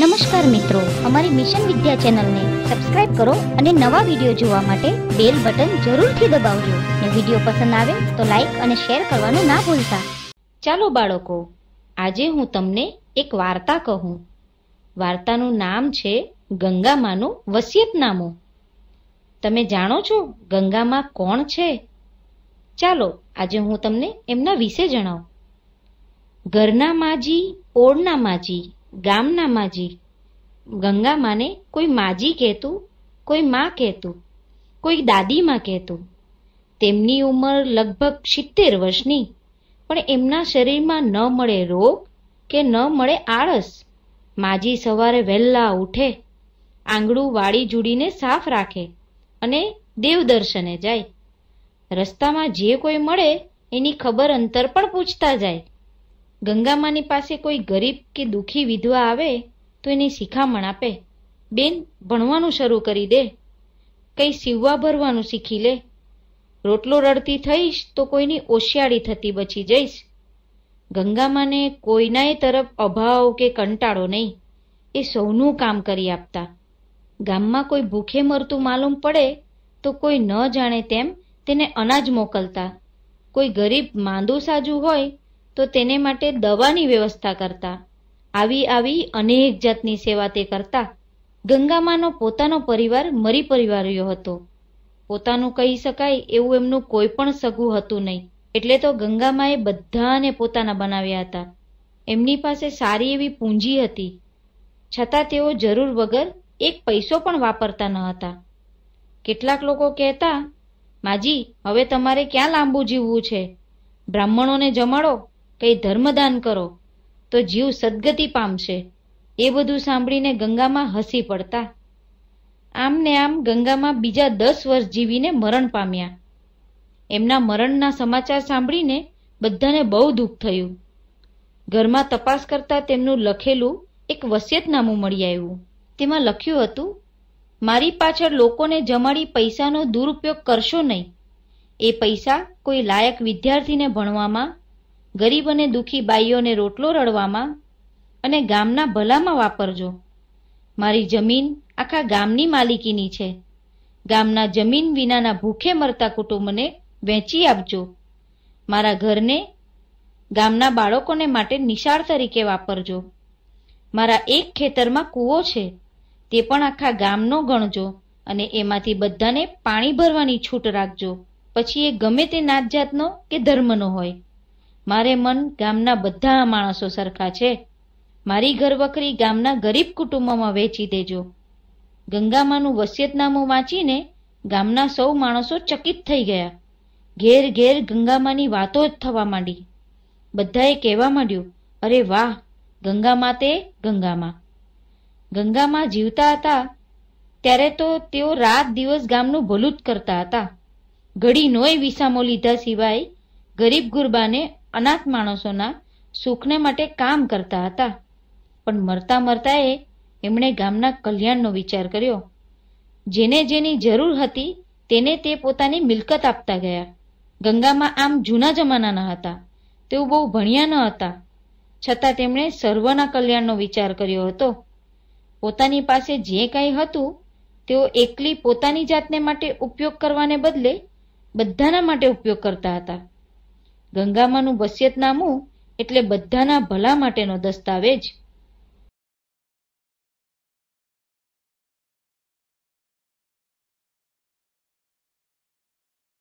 નમસ્કાર મિત્રો અમારી મિશન વિદ્યા ચેનલને સબસ્ક્રાઇબ કરો અને નવા વિડીયો જોવા માટે બેલ બટન જરૂરથી દબાવજો ને વિડીયો પસંદ આવે તો લાઈક અને શેર કરવાનું ના ભૂલતા ચાલો બાળકો આજે હું તમને એક વાર્તા કહું વાર્તાનું નામ છે ગંગામાનું વસિયતનામું તમે જાણો છો ગંગામાં કોણ છે ચાલો આજે હું તમને એમના વિશે જણાવું ઘરના માજી ઓળના માજી ગામના માજી માને કોઈ માજી કહેતું કોઈ માં કહેતું કોઈ દાદીમાં કહેતું તેમની ઉંમર લગભગ સિત્તેર વર્ષની પણ એમના શરીરમાં ન મળે રોગ કે ન મળે આળસ માજી સવારે વહેલા ઉઠે આંગળું વાળી જુડીને સાફ રાખે અને દેવદર્શને જાય રસ્તામાં જે કોઈ મળે એની ખબર અંતર પણ પૂછતા જાય ગંગામાની પાસે કોઈ ગરીબ કે દુઃખી વિધવા આવે તો એની શિખામણ આપે બેન ભણવાનું શરૂ કરી દે કંઈ સીવવા ભરવાનું શીખી લે રોટલો રડતી થઈશ તો કોઈની ઓશિયાળી થતી બચી જઈશ ગંગામાને કોઈનાય તરફ અભાવ કે કંટાળો નહીં એ સૌનું કામ કરી આપતા ગામમાં કોઈ ભૂખે મરતું માલુમ પડે તો કોઈ ન જાણે તેમ તેને અનાજ મોકલતા કોઈ ગરીબ માંદુ સાજું હોય તો તેને માટે દવાની વ્યવસ્થા કરતા આવી આવી અનેક જાતની સેવા તે કરતા ગંગામાનો પોતાનો પરિવાર મરી પરિવાર્યો હતો પોતાનું કહી શકાય એવું એમનું કોઈ પણ સગું હતું નહીં એટલે તો ગંગામાએ બધાને પોતાના બનાવ્યા હતા એમની પાસે સારી એવી પૂંજી હતી છતાં તેઓ જરૂર વગર એક પૈસો પણ વાપરતા ન હતા કેટલાક લોકો કહેતા માજી હવે તમારે ક્યાં લાંબુ જીવવું છે બ્રાહ્મણોને જમાડો કંઈ ધર્મદાન કરો તો જીવ સદગતિ પામશે એ બધું સાંભળીને ગંગામાં હસી પડતા આમ ને આમ ગંગામાં બીજા દસ વર્ષ જીવીને મરણ પામ્યા એમના મરણના સમાચાર સાંભળીને બધાને બહુ દુઃખ થયું ઘરમાં તપાસ કરતાં તેમનું લખેલું એક વસિયતનામું મળી આવ્યું તેમાં લખ્યું હતું મારી પાછળ લોકોને જમાડી પૈસાનો દુરુપયોગ કરશો નહીં એ પૈસા કોઈ લાયક વિદ્યાર્થીને ભણવામાં ગરીબ અને દુઃખી બાઈઓને રોટલો રડવામાં અને ગામના ભલામાં વાપરજો મારી જમીન આખા ગામની માલિકીની છે ગામના જમીન વિનાના ભૂખે મરતા કુટુંબને વેચી આપજો મારા ઘરને ગામના બાળકોને માટે નિશાળ તરીકે વાપરજો મારા એક ખેતરમાં કૂવો છે તે પણ આખા ગામનો ગણજો અને એમાંથી બધાને પાણી ભરવાની છૂટ રાખજો પછી એ ગમે તે નાત જાતનો કે ધર્મનો હોય મારે મન ગામના બધા માણસો સરખા છે મારી ઘરવખરી ગામના ગરીબ કુટુંબોમાં વેચી દેજો ગંગામાનું વસિયતનામું વાંચીને ગામના સૌ માણસો ચકિત થઈ ગયા ઘેર ઘેર ગંગામાની વાતો જ થવા માંડી બધાએ કહેવા માંડ્યું અરે વાહ ગંગામા તે ગંગામા ગંગામાં જીવતા હતા ત્યારે તો તેઓ રાત દિવસ ગામનું ભલું જ કરતા હતા ઘડી નોય વિસામો લીધા સિવાય ગરીબ ગુરબાને અનાથ માણસોના સુખને માટે કામ કરતા હતા પણ મરતા મરતાએ એમણે ગામના કલ્યાણનો વિચાર કર્યો જેને જેની જરૂર હતી તેને તે પોતાની મિલકત આપતા ગયા ગંગામાં આમ જૂના જમાનાના હતા તેઓ બહુ ભણ્યા ન હતા છતાં તેમણે સર્વના કલ્યાણનો વિચાર કર્યો હતો પોતાની પાસે જે કંઈ હતું તેઓ એકલી પોતાની જાતને માટે ઉપયોગ કરવાને બદલે બધાના માટે ઉપયોગ કરતા હતા ગંગામાનું વસિયતનામું એટલે બધાના ભલા માટેનો દસ્તાવેજ